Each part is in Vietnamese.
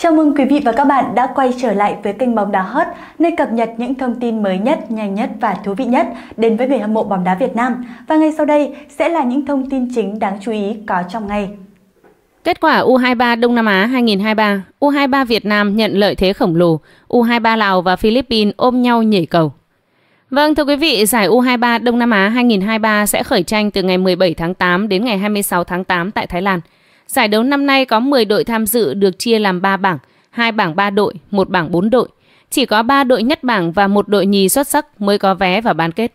Chào mừng quý vị và các bạn đã quay trở lại với kênh bóng đá hot, nơi cập nhật những thông tin mới nhất, nhanh nhất và thú vị nhất đến với người hâm mộ bóng đá Việt Nam. Và ngay sau đây sẽ là những thông tin chính đáng chú ý có trong ngày. Kết quả U23 Đông Nam Á 2023, U23 Việt Nam nhận lợi thế khổng lồ, U23 Lào và Philippines ôm nhau nhảy cầu. Vâng thưa quý vị, giải U23 Đông Nam Á 2023 sẽ khởi tranh từ ngày 17 tháng 8 đến ngày 26 tháng 8 tại Thái Lan. Giải đấu năm nay có 10 đội tham dự được chia làm 3 bảng, hai bảng 3 đội, một bảng 4 đội. Chỉ có 3 đội nhất bảng và một đội nhì xuất sắc mới có vé vào bán kết.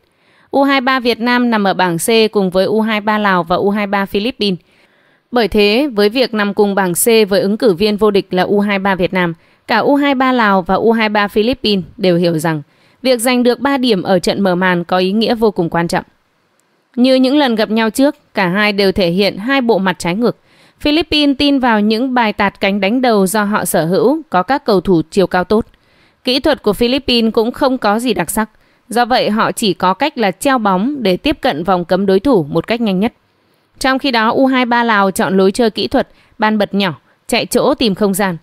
U23 Việt Nam nằm ở bảng C cùng với U23 Lào và U23 Philippines. Bởi thế, với việc nằm cùng bảng C với ứng cử viên vô địch là U23 Việt Nam, cả U23 Lào và U23 Philippines đều hiểu rằng việc giành được 3 điểm ở trận mở màn có ý nghĩa vô cùng quan trọng. Như những lần gặp nhau trước, cả hai đều thể hiện hai bộ mặt trái ngược. Philippines tin vào những bài tạt cánh đánh đầu do họ sở hữu có các cầu thủ chiều cao tốt. Kỹ thuật của Philippines cũng không có gì đặc sắc, do vậy họ chỉ có cách là treo bóng để tiếp cận vòng cấm đối thủ một cách nhanh nhất. Trong khi đó U23 Lào chọn lối chơi kỹ thuật, ban bật nhỏ, chạy chỗ tìm không gian.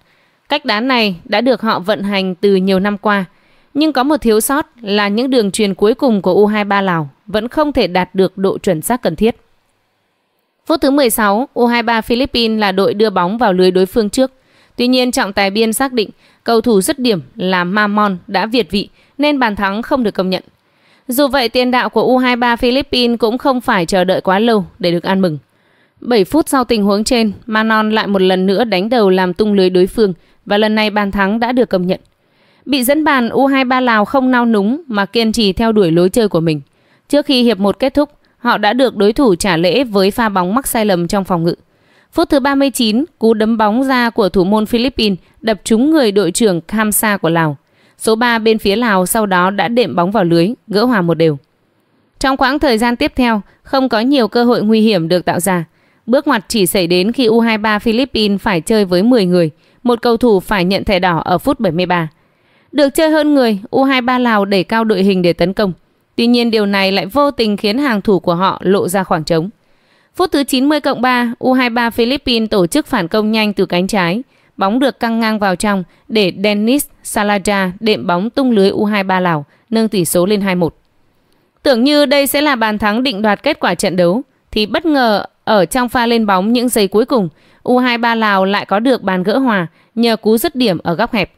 Cách đá này đã được họ vận hành từ nhiều năm qua, nhưng có một thiếu sót là những đường truyền cuối cùng của U23 Lào vẫn không thể đạt được độ chuẩn xác cần thiết. Phút thứ 16, U23 Philippines là đội đưa bóng vào lưới đối phương trước. Tuy nhiên trọng tài biên xác định cầu thủ dứt điểm là Mamon đã việt vị nên bàn thắng không được công nhận. Dù vậy tiền đạo của U23 Philippines cũng không phải chờ đợi quá lâu để được ăn mừng. 7 phút sau tình huống trên, Manon lại một lần nữa đánh đầu làm tung lưới đối phương và lần này bàn thắng đã được công nhận. Bị dẫn bàn U23 Lào không nao núng mà kiên trì theo đuổi lối chơi của mình. Trước khi hiệp 1 kết thúc, Họ đã được đối thủ trả lễ với pha bóng mắc sai lầm trong phòng ngự. Phút thứ 39, cú đấm bóng ra của thủ môn Philippines đập trúng người đội trưởng Khamsa của Lào. Số 3 bên phía Lào sau đó đã đệm bóng vào lưới, gỡ hòa một đều. Trong khoảng thời gian tiếp theo, không có nhiều cơ hội nguy hiểm được tạo ra. Bước ngoặt chỉ xảy đến khi U23 Philippines phải chơi với 10 người, một cầu thủ phải nhận thẻ đỏ ở phút 73. Được chơi hơn người, U23 Lào đẩy cao đội hình để tấn công. Tuy nhiên điều này lại vô tình khiến hàng thủ của họ lộ ra khoảng trống. Phút thứ 90 cộng 3, U23 Philippines tổ chức phản công nhanh từ cánh trái. Bóng được căng ngang vào trong để Dennis Salaja đệm bóng tung lưới U23 Lào, nâng tỷ số lên 21. Tưởng như đây sẽ là bàn thắng định đoạt kết quả trận đấu, thì bất ngờ ở trong pha lên bóng những giây cuối cùng, U23 Lào lại có được bàn gỡ hòa nhờ cú dứt điểm ở góc hẹp.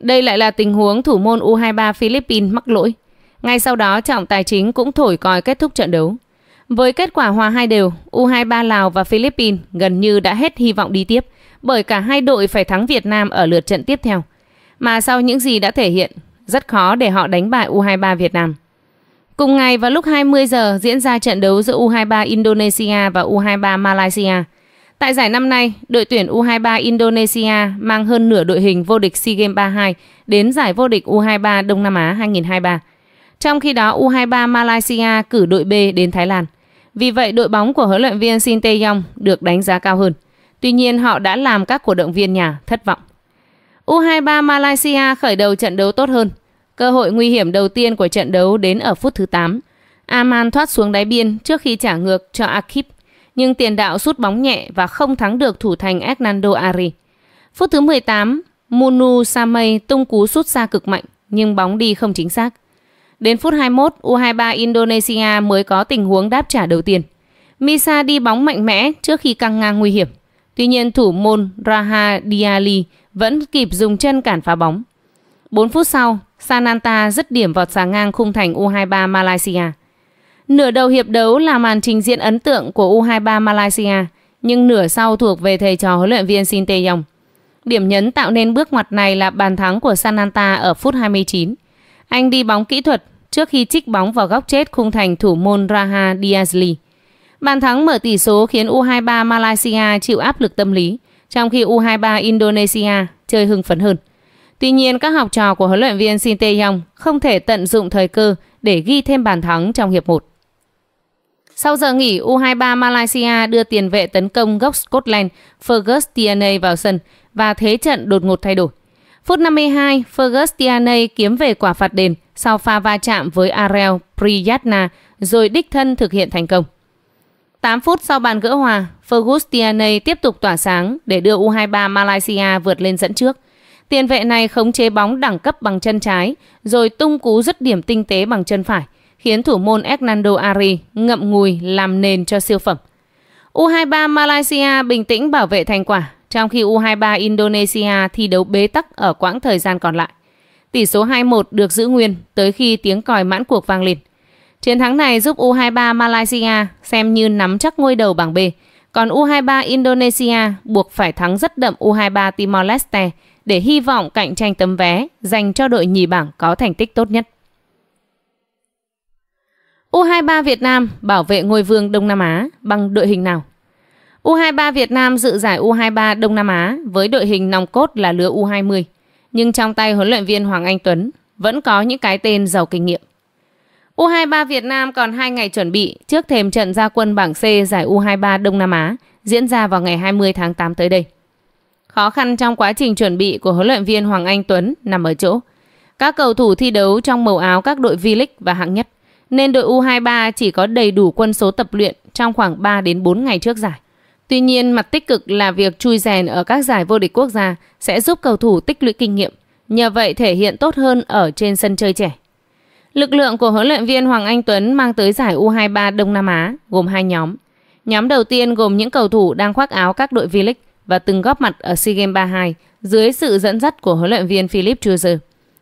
Đây lại là tình huống thủ môn U23 Philippines mắc lỗi. Ngay sau đó trọng tài chính cũng thổi còi kết thúc trận đấu. Với kết quả hòa hai đều, U23 Lào và Philippines gần như đã hết hy vọng đi tiếp bởi cả hai đội phải thắng Việt Nam ở lượt trận tiếp theo. Mà sau những gì đã thể hiện, rất khó để họ đánh bại U23 Việt Nam. Cùng ngày vào lúc 20 giờ diễn ra trận đấu giữa U23 Indonesia và U23 Malaysia. Tại giải năm nay, đội tuyển U23 Indonesia mang hơn nửa đội hình vô địch SEA Games 32 đến giải vô địch U23 Đông Nam Á 2023. Trong khi đó U23 Malaysia cử đội B đến Thái Lan. Vì vậy đội bóng của huấn luyện viên Shin Tae-yong được đánh giá cao hơn. Tuy nhiên họ đã làm các cổ động viên nhà thất vọng. U23 Malaysia khởi đầu trận đấu tốt hơn. Cơ hội nguy hiểm đầu tiên của trận đấu đến ở phút thứ 8. Aman thoát xuống đáy biên trước khi trả ngược cho Akip, nhưng tiền đạo sút bóng nhẹ và không thắng được thủ thành Hernando Ari. Phút thứ 18, Munu Samay tung cú sút xa cực mạnh nhưng bóng đi không chính xác. Đến phút 21, U23 Indonesia mới có tình huống đáp trả đầu tiên. Misa đi bóng mạnh mẽ trước khi căng ngang nguy hiểm. Tuy nhiên thủ môn Raha Diali vẫn kịp dùng chân cản phá bóng. 4 phút sau, Sananta dứt điểm vọt xà ngang khung thành U23 Malaysia. Nửa đầu hiệp đấu là màn trình diễn ấn tượng của U23 Malaysia, nhưng nửa sau thuộc về thầy trò huấn luyện viên Shin tae Điểm nhấn tạo nên bước ngoặt này là bàn thắng của Sananta ở phút 29. Anh đi bóng kỹ thuật trước khi trích bóng vào góc chết khung thành thủ môn Raha Diazli. Bàn thắng mở tỷ số khiến U23 Malaysia chịu áp lực tâm lý, trong khi U23 Indonesia chơi hưng phấn hơn. Tuy nhiên, các học trò của huấn luyện viên Shin Tae-yong không thể tận dụng thời cơ để ghi thêm bàn thắng trong hiệp 1. Sau giờ nghỉ, U23 Malaysia đưa tiền vệ tấn công gốc Scotland Fergus Tierney vào sân và thế trận đột ngột thay đổi. Phút 52, Fergus Tianey kiếm về quả phạt đền sau pha va chạm với Arel Priyatna rồi đích thân thực hiện thành công. 8 phút sau bàn gỡ hòa, Fergus Tianey tiếp tục tỏa sáng để đưa U23 Malaysia vượt lên dẫn trước. Tiền vệ này khống chế bóng đẳng cấp bằng chân trái, rồi tung cú dứt điểm tinh tế bằng chân phải, khiến thủ môn Hernando Ari ngậm ngùi làm nền cho siêu phẩm. U23 Malaysia bình tĩnh bảo vệ thành quả trong khi U23 Indonesia thi đấu bế tắc ở quãng thời gian còn lại. Tỷ số 2-1 được giữ nguyên tới khi tiếng còi mãn cuộc vang lên. Chiến thắng này giúp U23 Malaysia xem như nắm chắc ngôi đầu bảng B, còn U23 Indonesia buộc phải thắng rất đậm U23 Timor Leste để hy vọng cạnh tranh tấm vé dành cho đội nhì bảng có thành tích tốt nhất. U23 Việt Nam bảo vệ ngôi vương Đông Nam Á bằng đội hình nào? U23 Việt Nam dự giải U23 Đông Nam Á với đội hình nòng cốt là lứa U20, nhưng trong tay huấn luyện viên Hoàng Anh Tuấn vẫn có những cái tên giàu kinh nghiệm. U23 Việt Nam còn 2 ngày chuẩn bị trước thềm trận gia quân bảng C giải U23 Đông Nam Á diễn ra vào ngày 20 tháng 8 tới đây. Khó khăn trong quá trình chuẩn bị của huấn luyện viên Hoàng Anh Tuấn nằm ở chỗ các cầu thủ thi đấu trong màu áo các đội V-League và hạng nhất, nên đội U23 chỉ có đầy đủ quân số tập luyện trong khoảng 3 đến 4 ngày trước giải. Tuy nhiên, mặt tích cực là việc chui rèn ở các giải vô địch quốc gia sẽ giúp cầu thủ tích lũy kinh nghiệm, nhờ vậy thể hiện tốt hơn ở trên sân chơi trẻ. Lực lượng của huấn luyện viên Hoàng Anh Tuấn mang tới giải U23 Đông Nam Á gồm hai nhóm. Nhóm đầu tiên gồm những cầu thủ đang khoác áo các đội V-League và từng góp mặt ở SEA Games 32 dưới sự dẫn dắt của huấn luyện viên Philip Chuzer,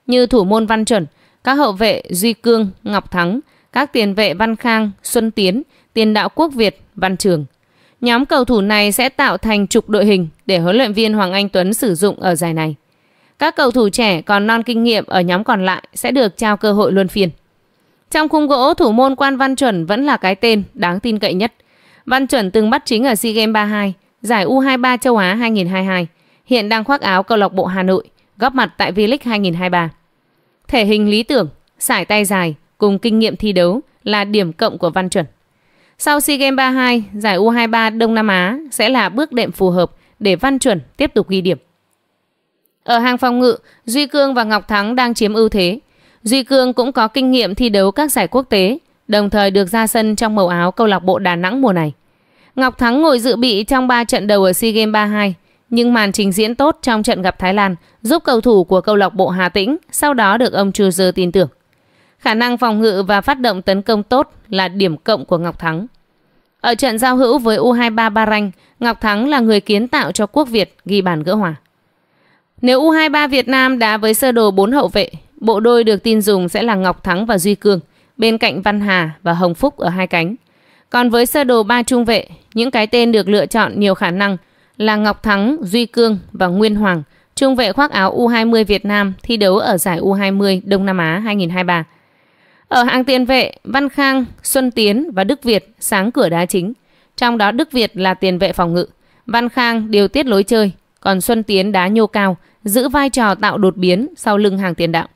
như thủ môn Văn Chuẩn, các hậu vệ Duy Cương, Ngọc Thắng, các tiền vệ Văn Khang, Xuân Tiến, tiền đạo Quốc Việt, Văn Trường. Nhóm cầu thủ này sẽ tạo thành trục đội hình để huấn luyện viên Hoàng Anh Tuấn sử dụng ở giải này. Các cầu thủ trẻ còn non kinh nghiệm ở nhóm còn lại sẽ được trao cơ hội luân phiên. Trong khung gỗ, thủ môn Quan Văn Chuẩn vẫn là cái tên đáng tin cậy nhất. Văn Chuẩn từng bắt chính ở SEA Games 32, giải U23 châu Á 2022, hiện đang khoác áo câu lạc bộ Hà Nội, góp mặt tại V-League 2023. Thể hình lý tưởng, sải tay dài cùng kinh nghiệm thi đấu là điểm cộng của Văn Chuẩn. Sau SEA Games 32, giải U23 Đông Nam Á sẽ là bước đệm phù hợp để Văn Chuẩn tiếp tục ghi điểm. Ở hàng phòng ngự, Duy Cương và Ngọc Thắng đang chiếm ưu thế. Duy Cương cũng có kinh nghiệm thi đấu các giải quốc tế, đồng thời được ra sân trong màu áo câu lạc bộ Đà Nẵng mùa này. Ngọc Thắng ngồi dự bị trong 3 trận đầu ở SEA Games 32, nhưng màn trình diễn tốt trong trận gặp Thái Lan giúp cầu thủ của câu lạc bộ Hà Tĩnh sau đó được ông trù Dơ tin tưởng. Khả năng phòng ngự và phát động tấn công tốt là điểm cộng của Ngọc Thắng. Ở trận giao hữu với U23 Bahrain, Ngọc Thắng là người kiến tạo cho quốc Việt ghi bàn gỡ hòa. Nếu U23 Việt Nam đá với sơ đồ 4 hậu vệ, bộ đôi được tin dùng sẽ là Ngọc Thắng và Duy Cương, bên cạnh Văn Hà và Hồng Phúc ở hai cánh. Còn với sơ đồ 3 trung vệ, những cái tên được lựa chọn nhiều khả năng là Ngọc Thắng, Duy Cương và Nguyên Hoàng, trung vệ khoác áo U20 Việt Nam thi đấu ở giải U20 Đông Nam Á 2023. Ở hàng tiền vệ, Văn Khang, Xuân Tiến và Đức Việt sáng cửa đá chính. Trong đó Đức Việt là tiền vệ phòng ngự, Văn Khang điều tiết lối chơi, còn Xuân Tiến đá nhô cao, giữ vai trò tạo đột biến sau lưng hàng tiền đạo.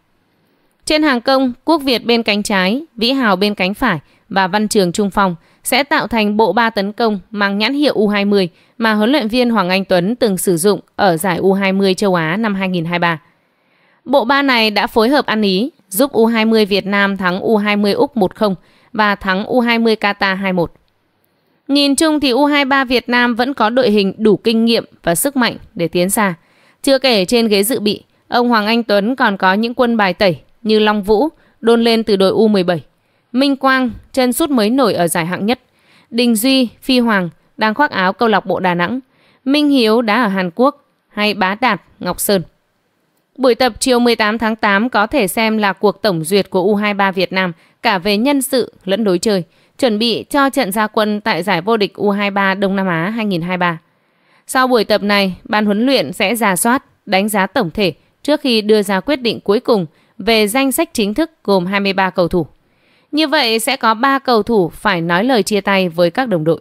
Trên hàng công, Quốc Việt bên cánh trái, Vĩ Hào bên cánh phải và Văn Trường trung phong sẽ tạo thành bộ ba tấn công mang nhãn hiệu U20 mà huấn luyện viên Hoàng Anh Tuấn từng sử dụng ở giải U20 châu Á năm 2023. Bộ ba này đã phối hợp ăn ý giúp U20 Việt Nam thắng U20 Úc 1-0 và thắng U20 Qatar 2-1. Nhìn chung thì U23 Việt Nam vẫn có đội hình đủ kinh nghiệm và sức mạnh để tiến xa. Chưa kể trên ghế dự bị, ông Hoàng Anh Tuấn còn có những quân bài tẩy như Long Vũ, đôn lên từ đội U17. Minh Quang, chân sút mới nổi ở giải hạng nhất. Đình Duy, Phi Hoàng đang khoác áo câu lạc bộ Đà Nẵng. Minh Hiếu đá ở Hàn Quốc hay Bá Đạt, Ngọc Sơn. Buổi tập chiều 18 tháng 8 có thể xem là cuộc tổng duyệt của U23 Việt Nam cả về nhân sự lẫn đối chơi, chuẩn bị cho trận gia quân tại giải vô địch U23 Đông Nam Á 2023. Sau buổi tập này, ban huấn luyện sẽ giả soát, đánh giá tổng thể trước khi đưa ra quyết định cuối cùng về danh sách chính thức gồm 23 cầu thủ. Như vậy sẽ có 3 cầu thủ phải nói lời chia tay với các đồng đội.